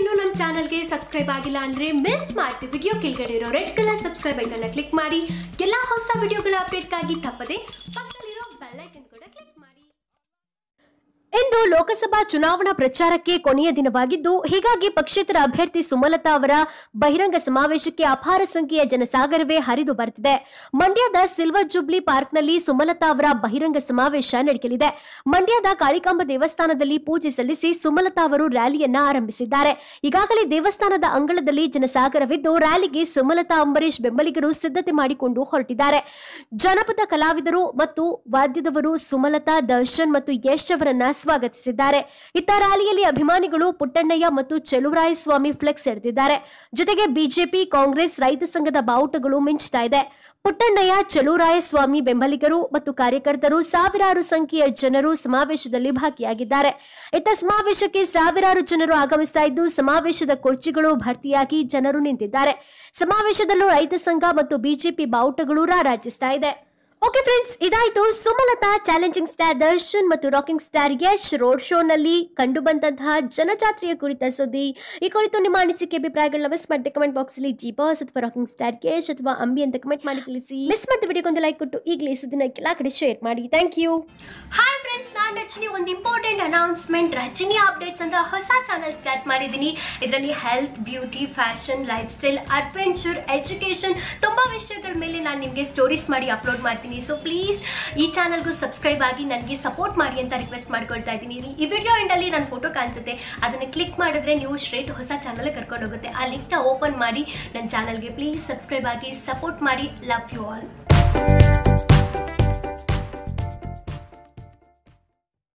ಇನ್ನೂ ನಮ್ಮ ಚಾನಲ್ಗೆ ಸಬ್ಸ್ಕ್ರೈಬ್ ಆಗಿಲ್ಲ ಅಂದ್ರೆ ಮಿಸ್ ಮಾಡ್ತಿ ವಿಡಿಯೋ ಕೆಳಗಡೆ ಇರೋ red colour subscribe icon click ಮಾಡಿ ಎಲ್ಲಾ ಹೊಸ ವಿಡಿಯೋಗಳ ಆಗಿ ತಪ್ಪದೆ ಪಕ್ಕದಲ್ಲಿರೋ ಬೆಲ್ಲೈಕನ್ ಇಂದು ಲೋಕಸಭಾ ಚುನಾವಣಾ ಪ್ರಚಾರಕ್ಕೆ ಕೊನೆಯ ದಿನವಾಗಿದ್ದು ಹೀಗಾಗಿ ಪಕ್ಷೇತರ ಅಭ್ಯರ್ಥಿ ಸುಮಲತಾ ಅವರ ಬಹಿರಂಗ ಸಮಾವೇಶಕ್ಕೆ ಅಪಾರ ಸಂಖ್ಯೆಯ ಜನಸಾಗರವೇ ಹರಿದು ಬರುತ್ತಿದೆ ಮಂಡ್ಯದ ಸಿಲ್ವರ್ ಜುಬ್ಲಿ ಪಾರ್ಕ್ನಲ್ಲಿ ಸುಮಲತಾ ಅವರ ಬಹಿರಂಗ ಸಮಾವೇಶ ನಡೆಯಲಿದೆ ಮಂಡ್ಯದ ಕಾಳಿಕಾಂಬ ದೇವಸ್ಥಾನದಲ್ಲಿ ಪೂಜೆ ಸಲ್ಲಿಸಿ ಸುಮಲತಾ ಅವರು ರ್ಯಾಲಿಯನ್ನ ಆರಂಭಿಸಿದ್ದಾರೆ ಈಗಾಗಲೇ ದೇವಸ್ಥಾನದ ಅಂಗಳದಲ್ಲಿ ಜನಸಾಗರವಿದ್ದು ರ್ಯಾಲಿಗೆ ಸುಮಲತಾ ಅಂಬರೀಶ್ ಬೆಂಬಲಿಗರು ಸಿದ್ಧತೆ ಮಾಡಿಕೊಂಡು ಹೊರಟಿದ್ದಾರೆ ಜನಪದ ಕಲಾವಿದರು ಮತ್ತು ವಾದ್ಯದವರು ಸುಮಲತಾ ದರ್ಶನ್ ಮತ್ತು ಯಶ್ ಅವರನ್ನ ಸ್ವಾಗತ ಸ್ವಾಗತಿಸಿದ್ದಾರೆ ಇತ್ತ ರ್ಯಾಲಿಯಲ್ಲಿ ಅಭಿಮಾನಿಗಳು ಪುಟ್ಟಣ್ಣಯ್ಯ ಮತ್ತು ಚೆಲುವರಾಯ ಸ್ವಾಮಿ ಫ್ಲೆಕ್ಸ್ ಎಳೆದಿದ್ದಾರೆ ಜೊತೆಗೆ ಬಿಜೆಪಿ ಕಾಂಗ್ರೆಸ್ ರೈತ ಸಂಘದ ಬಾವುಟಗಳು ಮಿಂಚ್ತಾ ಇದೆ ಪುಟ್ಟಣ್ಣಯ್ಯ ಚೆಲುವರಾಯ ಸ್ವಾಮಿ ಬೆಂಬಲಿಗರು ಮತ್ತು ಕಾರ್ಯಕರ್ತರು ಸಾವಿರಾರು ಸಂಖ್ಯೆಯ ಜನರು ಸಮಾವೇಶದಲ್ಲಿ ಭಾಗಿಯಾಗಿದ್ದಾರೆ ಇತ್ತ ಸಮಾವೇಶಕ್ಕೆ ಸಾವಿರಾರು ಜನರು ಆಗಮಿಸ್ತಾ ಇದ್ದು ಸಮಾವೇಶದ ಕುರ್ಚಿಗಳು ಭರ್ತಿಯಾಗಿ ಜನರು ನಿಂತಿದ್ದಾರೆ ಸಮಾವೇಶದಲ್ಲೂ ರೈತ ಸಂಘ ಮತ್ತು ಬಿಜೆಪಿ ಬಾವುಟಗಳು ರಾರಾಜಿಸ್ತಾ ಇದೆ ಓಕೆ ಫ್ರೆಂಡ್ಸ್ ಇದಾಯ್ತು ಸುಮಲತಾ ಚಾಲೆಂಜಿಂಗ್ ಸ್ಟಾರ್ ದರ್ಶನ್ ಮತ್ತು ರಾಕಿಂಗ್ ಸ್ಟಾರ್ ಯಶ್ ರೋಡ್ ಶೋನಲ್ಲಿ ಕಂಡು ಬಂದಂತಹ ಜನಜಾತ್ರೆಯ ಕುರಿತ ಸುದ್ದಿ ಈ ಕುರಿತು ನಿಮ್ಮ ಅನಿಸಿಕೆ ಅಭಿಪ್ರಾಯಗಳನ್ನ ಮಿಸ್ ಮಾಡದೆ ಕಮೆಂಟ್ ಬಾಕ್ಸ್ ಅಲ್ಲಿ ಜಿ ಬಾಸ್ ಅಥವಾ ರಾಕಿಂಗ್ ಸ್ಟಾರ್ ಯಶ್ ಅಥವಾ ಅಂಬಿ ಅಂತ ಕಮೆಂಟ್ ಮಾಡಿ ತಿಳಿಸಿ ಮಿಸ್ ಮಾಡಿದ ವಿಡಿಯೋ ಒಂದು ಲೈಕ್ ಕೊಟ್ಟು ಈಗಲೇ ಸುದ್ದಿನ ಎಲ್ಲಾ ಕಡೆ ಶೇರ್ ಮಾಡಿ ಥ್ಯಾಂಕ್ ಯು ಹಾಯ್ ಫ್ರೆಂಡ್ಸ್ ನಾನು ರಚನೆ ಒಂದು ಇಂಪಾರ್ಟೆಂಟ್ ಅನೌನ್ಸ್ಮೆಂಟ್ ರಚನೆ ಅಪ್ಡೇಟ್ಸ್ ಅಂತ ಹೊಸ ಚಾನಲ್ ಸ್ಟಾರ್ಟ್ ಮಾಡಿದ್ದೀನಿ ಇದರಲ್ಲಿ health beauty fashion lifestyle adventure education ತುಂಬಾ ವಿಷಯಗಳ ಮೇಲೆ ನಾನು ನಿಮಗೆ ಸ್ಟೋರೀಸ್ ಮಾಡಿ ಅಪ್ಲೋಡ್ ಮಾಡ್ತೀನಿ ಇದ್ದೀನಿ ಸೊ ಪ್ಲೀಸ್ ಈ ಚಾನಲ್ಗೂ ಸಬ್ಸ್ಕ್ರೈಬ್ ಆಗಿ ನನಗೆ ಸಪೋರ್ಟ್ ಮಾಡಿ ಅಂತ ರಿಕ್ವೆಸ್ಟ್ ಮಾಡ್ಕೊಳ್ತಾ ಇದ್ದೀನಿ ಈ ವಿಡಿಯೋ ಎಂಡಲ್ಲಿ ನನ್ನ ಫೋಟೋ ಕಾಣಿಸುತ್ತೆ ಅದನ್ನು ಕ್ಲಿಕ್ ಮಾಡಿದ್ರೆ ನೀವು ಸ್ಟ್ರೇಟ್ ಹೊಸ ಚಾನಲ್ ಕರ್ಕೊಂಡು ಹೋಗುತ್ತೆ ಆ ಲಿಂಕ್ನ ಓಪನ್ ಮಾಡಿ ನನ್ನ ಚಾನಲ್ಗೆ ಪ್ಲೀಸ್ ಸಬ್ಸ್ಕ್ರೈಬ್ ಆಗಿ ಸಪೋರ್ಟ್ ಮಾಡಿ ಲವ್ ಯು ಆಲ್